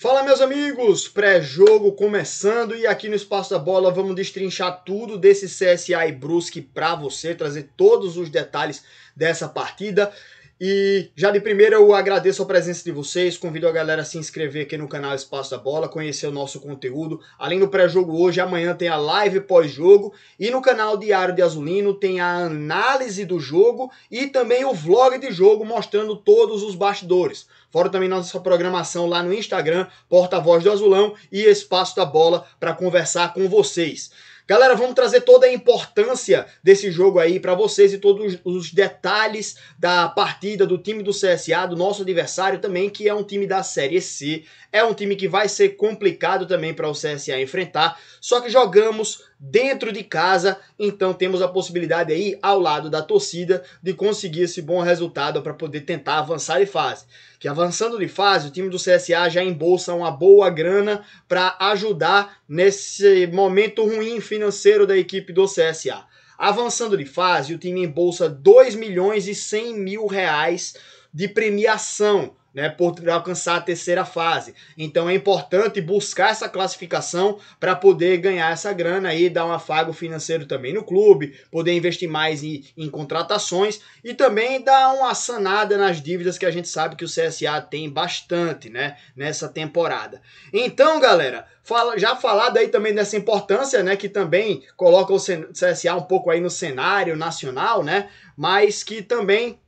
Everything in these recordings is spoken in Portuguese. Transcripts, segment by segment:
Fala meus amigos, pré-jogo começando e aqui no Espaço da Bola vamos destrinchar tudo desse CSA e Brusque para você, trazer todos os detalhes dessa partida. E já de primeira eu agradeço a presença de vocês, convido a galera a se inscrever aqui no canal Espaço da Bola, conhecer o nosso conteúdo. Além do pré-jogo hoje, amanhã tem a live pós-jogo e no canal Diário de Azulino tem a análise do jogo e também o vlog de jogo mostrando todos os bastidores. Fora também nossa programação lá no Instagram, Porta-Voz do Azulão e Espaço da Bola para conversar com vocês. Galera, vamos trazer toda a importância desse jogo aí para vocês e todos os detalhes da partida do time do CSA, do nosso adversário também, que é um time da Série C. É um time que vai ser complicado também para o CSA enfrentar, só que jogamos dentro de casa. Então temos a possibilidade aí, ao lado da torcida, de conseguir esse bom resultado para poder tentar avançar de fase. Que avançando de fase, o time do CSA já embolsa uma boa grana para ajudar nesse momento ruim financeiro da equipe do CSA. Avançando de fase, o time embolsa 2 milhões e 100 mil reais de premiação né, por alcançar a terceira fase. Então é importante buscar essa classificação para poder ganhar essa grana e dar um afago financeiro também no clube, poder investir mais em, em, contratações e também dar uma sanada nas dívidas que a gente sabe que o CSA tem bastante né, nessa temporada. Então, galera, fala, já falado aí também dessa importância, né, que também coloca o CSA um pouco aí no cenário nacional, né, mas que também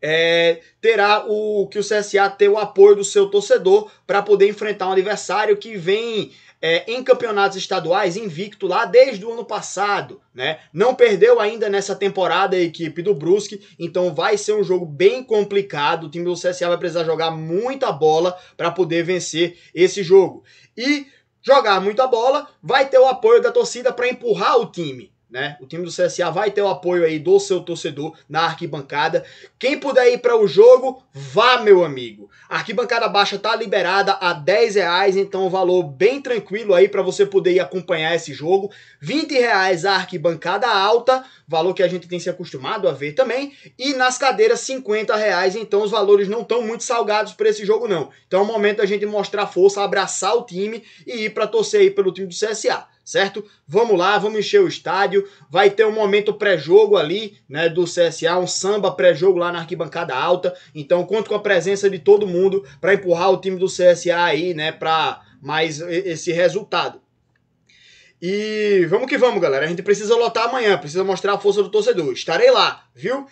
é, terá o que o CSA ter o apoio do seu torcedor para poder enfrentar um adversário que vem é, em campeonatos estaduais invicto lá desde o ano passado, né? Não perdeu ainda nessa temporada a equipe do Brusque, então vai ser um jogo bem complicado. O time do CSA vai precisar jogar muita bola para poder vencer esse jogo. E jogar muita bola vai ter o apoio da torcida para empurrar o time né? O time do CSA vai ter o apoio aí do seu torcedor na arquibancada. Quem puder ir para o jogo, vá, meu amigo. A arquibancada baixa tá liberada a 10 reais, então um valor bem tranquilo aí para você poder ir acompanhar esse jogo. 20 reais a arquibancada alta, valor que a gente tem se acostumado a ver também. E nas cadeiras 50 reais, então os valores não estão muito salgados para esse jogo não. Então é o momento da gente mostrar força, abraçar o time e ir para torcer aí pelo time do CSA certo? Vamos lá, vamos encher o estádio. Vai ter um momento pré-jogo ali, né, do CSA, um samba pré-jogo lá na arquibancada alta. Então, conto com a presença de todo mundo para empurrar o time do CSA aí, né, para mais esse resultado. E vamos que vamos, galera. A gente precisa lotar amanhã, precisa mostrar a força do torcedor. Estarei lá, viu?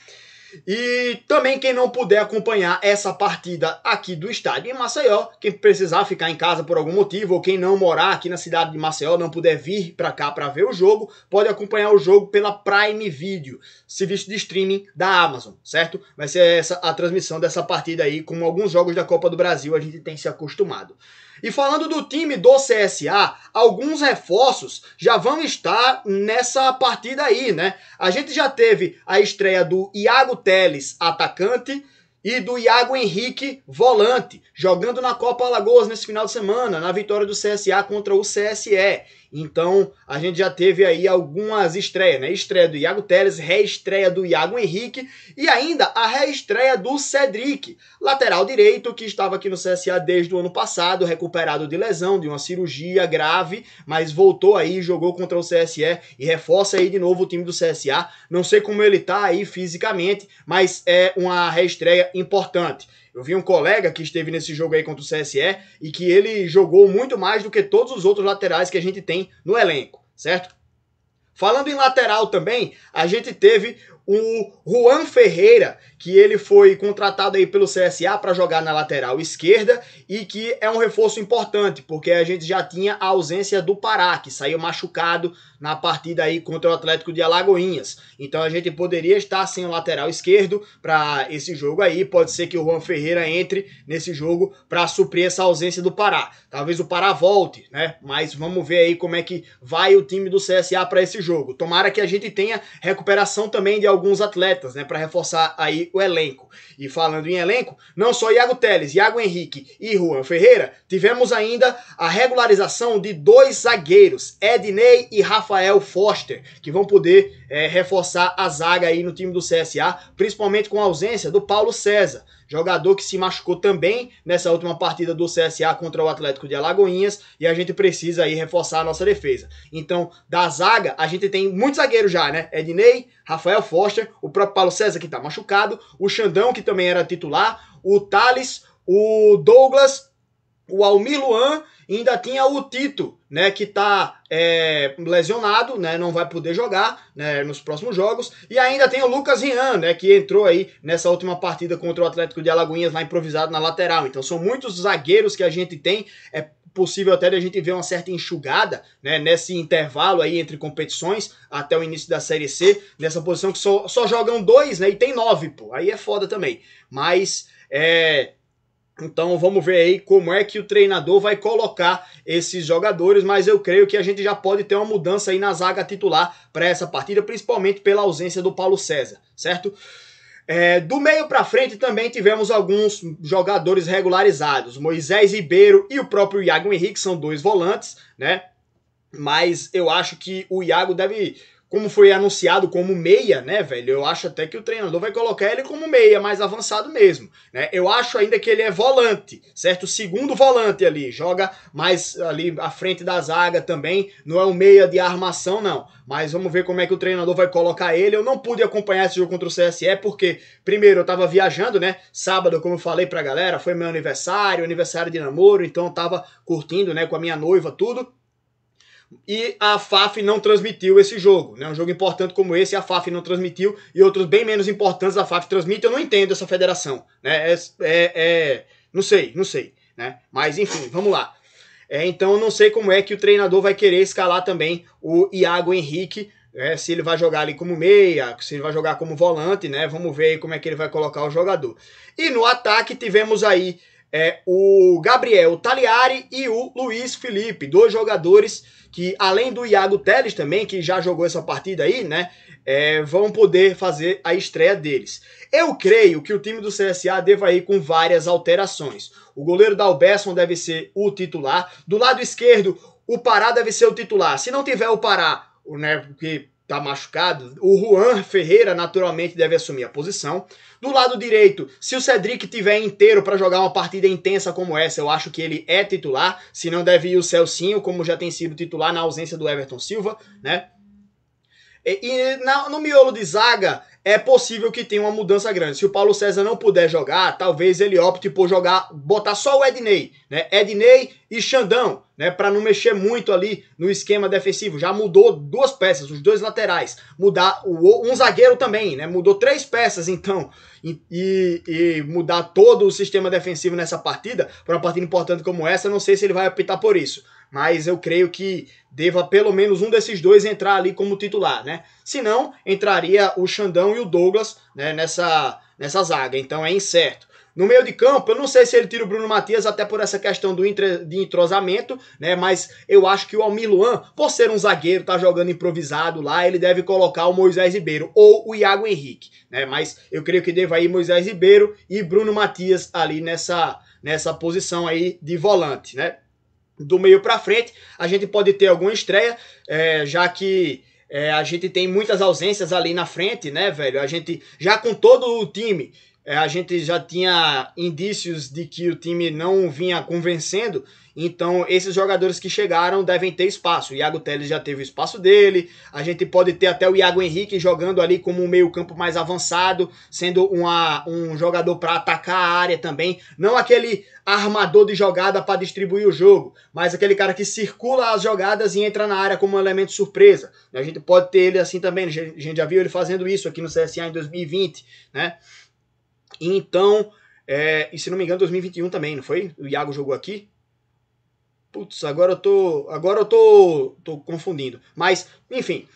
E também quem não puder acompanhar essa partida aqui do estádio em Maceió, quem precisar ficar em casa por algum motivo ou quem não morar aqui na cidade de Maceió, não puder vir para cá para ver o jogo, pode acompanhar o jogo pela Prime Video, serviço de streaming da Amazon, certo? Vai ser essa a transmissão dessa partida aí, como alguns jogos da Copa do Brasil a gente tem se acostumado. E falando do time do CSA, alguns reforços já vão estar nessa partida aí, né? A gente já teve a estreia do Iago Teles, atacante, e do Iago Henrique, volante, jogando na Copa Alagoas nesse final de semana, na vitória do CSA contra o CSE. Então, a gente já teve aí algumas estreias, né? Estreia do Iago Teles, reestreia do Iago Henrique e ainda a reestreia do Cedric, lateral direito que estava aqui no CSA desde o ano passado, recuperado de lesão, de uma cirurgia grave, mas voltou aí, jogou contra o CSE e reforça aí de novo o time do CSA. Não sei como ele tá aí fisicamente, mas é uma reestreia importante. Eu vi um colega que esteve nesse jogo aí contra o CSE e que ele jogou muito mais do que todos os outros laterais que a gente tem no elenco, certo? Falando em lateral também, a gente teve o Juan Ferreira, que ele foi contratado aí pelo CSA para jogar na lateral esquerda e que é um reforço importante, porque a gente já tinha a ausência do Pará, que saiu machucado na partida aí contra o Atlético de Alagoinhas. Então a gente poderia estar sem o lateral esquerdo para esse jogo aí, pode ser que o Juan Ferreira entre nesse jogo para suprir essa ausência do Pará. Talvez o Pará volte, né? Mas vamos ver aí como é que vai o time do CSA para esse jogo. Tomara que a gente tenha recuperação também de alguns atletas, né, para reforçar aí o elenco. E falando em elenco, não só Iago Teles, Iago Henrique e Juan Ferreira, tivemos ainda a regularização de dois zagueiros, Ednei e Rafael Foster, que vão poder é, reforçar a zaga aí no time do CSA, principalmente com a ausência do Paulo César jogador que se machucou também nessa última partida do CSA contra o Atlético de Alagoinhas e a gente precisa aí reforçar a nossa defesa. Então, da zaga, a gente tem muitos zagueiros já, né? Ednei, Rafael Foster, o próprio Paulo César que tá machucado, o Xandão que também era titular, o Thales, o Douglas, o Almir Luan ainda tinha o Tito, né, que está é, lesionado, né, não vai poder jogar né, nos próximos jogos. E ainda tem o Lucas Rian, né, que entrou aí nessa última partida contra o Atlético de Alagoinhas lá improvisado na lateral. Então são muitos zagueiros que a gente tem. É possível até a gente ver uma certa enxugada né, nesse intervalo aí entre competições até o início da Série C, nessa posição que só, só jogam dois, né? E tem nove, pô. Aí é foda também. Mas é, então vamos ver aí como é que o treinador vai colocar esses jogadores, mas eu creio que a gente já pode ter uma mudança aí na zaga titular para essa partida, principalmente pela ausência do Paulo César, certo? É, do meio para frente também tivemos alguns jogadores regularizados. Moisés Ribeiro e o próprio Iago Henrique são dois volantes, né? Mas eu acho que o Iago deve como foi anunciado como meia, né, velho? Eu acho até que o treinador vai colocar ele como meia, mais avançado mesmo, né? Eu acho ainda que ele é volante, certo? Segundo volante ali, joga mais ali à frente da zaga também, não é um meia de armação não. Mas vamos ver como é que o treinador vai colocar ele. Eu não pude acompanhar esse jogo contra o CSE porque primeiro eu tava viajando, né? Sábado, como eu falei pra galera, foi meu aniversário, aniversário de namoro, então eu tava curtindo, né, com a minha noiva tudo e a FAF não transmitiu esse jogo. Né? Um jogo importante como esse, a FAF não transmitiu, e outros bem menos importantes a FAF transmite. Eu não entendo essa federação. Né? É, é, é não sei, não sei. Né? Mas enfim, vamos lá. É, então eu não sei como é que o treinador vai querer escalar também o Iago Henrique. É, se ele vai jogar ali como meia, se ele vai jogar como volante, né? Vamos ver aí como é que ele vai colocar o jogador. E no ataque tivemos aí é, o Gabriel Taliari e o Luiz Felipe, dois jogadores que, além do Iago Teles também, que já jogou essa partida aí, né, é, vão poder fazer a estreia deles. Eu creio que o time do CSA deva ir com várias alterações. O goleiro Alberson deve ser o titular. Do lado esquerdo, o Pará deve ser o titular. Se não tiver o Pará, né, que tá machucado, o Juan Ferreira naturalmente deve assumir a posição. Do lado direito, se o Cedric tiver inteiro para jogar uma partida intensa como essa, eu acho que ele é titular, se não deve ir o Celcinho, como já tem sido titular na ausência do Everton Silva, né? E, e na, no miolo de zaga, é possível que tenha uma mudança grande. Se o Paulo César não puder jogar, talvez ele opte por jogar, botar só o Ednei, né? Ednei e Xandão, né? Para não mexer muito ali no esquema defensivo. Já mudou duas peças, os dois laterais. Mudar o, um zagueiro também, né? Mudou três peças, então. E, e, e mudar todo o sistema defensivo nessa partida, para uma partida importante como essa, não sei se ele vai optar por isso mas eu creio que deva pelo menos um desses dois entrar ali como titular, né? Se não, entraria o Xandão e o Douglas né, nessa, nessa zaga, então é incerto. No meio de campo, eu não sei se ele tira o Bruno Matias, até por essa questão do de entrosamento, né? Mas eu acho que o Almir Luan, por ser um zagueiro, tá jogando improvisado lá, ele deve colocar o Moisés Ribeiro ou o Iago Henrique, né? Mas eu creio que deva ir Moisés Ribeiro e Bruno Matias ali nessa, nessa posição aí de volante, né? do meio para frente, a gente pode ter alguma estreia, é, já que é, a gente tem muitas ausências ali na frente, né, velho? A gente já com todo o time é, a gente já tinha indícios de que o time não vinha convencendo, então esses jogadores que chegaram devem ter espaço. O Iago Teles já teve o espaço dele, a gente pode ter até o Iago Henrique jogando ali como um meio-campo mais avançado, sendo uma, um jogador para atacar a área também, não aquele armador de jogada para distribuir o jogo, mas aquele cara que circula as jogadas e entra na área como um elemento surpresa. A gente pode ter ele assim também, a gente já viu ele fazendo isso aqui no CSA em 2020, né? Então, é, e se não me engano, 2021 também, não foi? O Iago jogou aqui. Putz, agora eu tô, agora eu tô, tô confundindo. Mas, enfim,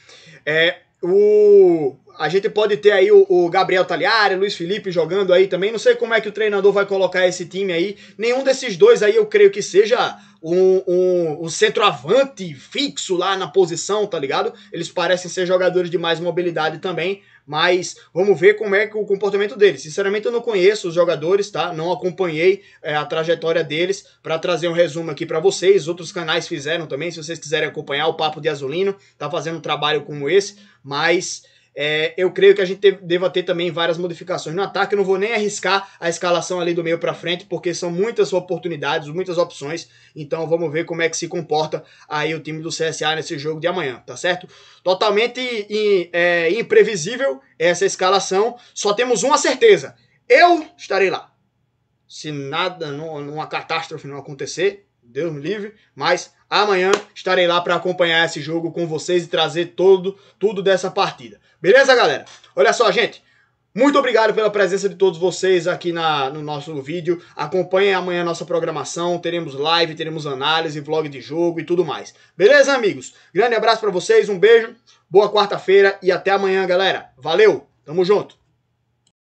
é, o, a gente pode ter aí o, o Gabriel Talhari, Luiz Felipe jogando aí também. Não sei como é que o treinador vai colocar esse time aí. Nenhum desses dois aí eu creio que seja um, um, um centroavante fixo lá na posição, tá ligado? Eles parecem ser jogadores de mais mobilidade também mas vamos ver como é que o comportamento deles. Sinceramente, eu não conheço os jogadores, tá? Não acompanhei é, a trajetória deles para trazer um resumo aqui para vocês. Outros canais fizeram também, se vocês quiserem acompanhar o Papo de Azulino, tá fazendo um trabalho como esse, mas é, eu creio que a gente deva ter também várias modificações no ataque. Eu não vou nem arriscar a escalação ali do meio para frente, porque são muitas oportunidades, muitas opções. Então vamos ver como é que se comporta aí o time do CSA nesse jogo de amanhã, tá certo? Totalmente in, é, imprevisível essa escalação. Só temos uma certeza: eu estarei lá. Se nada, não, uma catástrofe não acontecer, Deus me livre, mas amanhã estarei lá para acompanhar esse jogo com vocês e trazer todo, tudo dessa partida. Beleza, galera? Olha só, gente. Muito obrigado pela presença de todos vocês aqui na, no nosso vídeo. Acompanhem amanhã nossa programação. Teremos live, teremos análise, vlog de jogo e tudo mais. Beleza, amigos? Grande abraço para vocês, um beijo, boa quarta-feira e até amanhã, galera. Valeu, tamo junto!